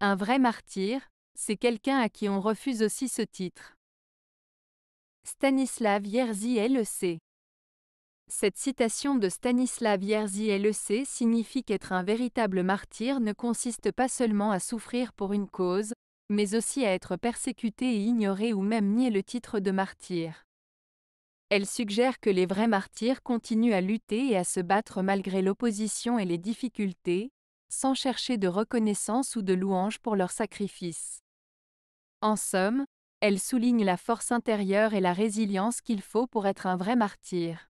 Un vrai martyr, c'est quelqu'un à qui on refuse aussi ce titre. Stanislav Yerzy LEC Cette citation de Stanislav Yerzy LEC signifie qu'être un véritable martyr ne consiste pas seulement à souffrir pour une cause, mais aussi à être persécuté et ignoré ou même nier le titre de martyr. Elle suggère que les vrais martyrs continuent à lutter et à se battre malgré l'opposition et les difficultés, sans chercher de reconnaissance ou de louange pour leur sacrifice. En somme, elle souligne la force intérieure et la résilience qu'il faut pour être un vrai martyr.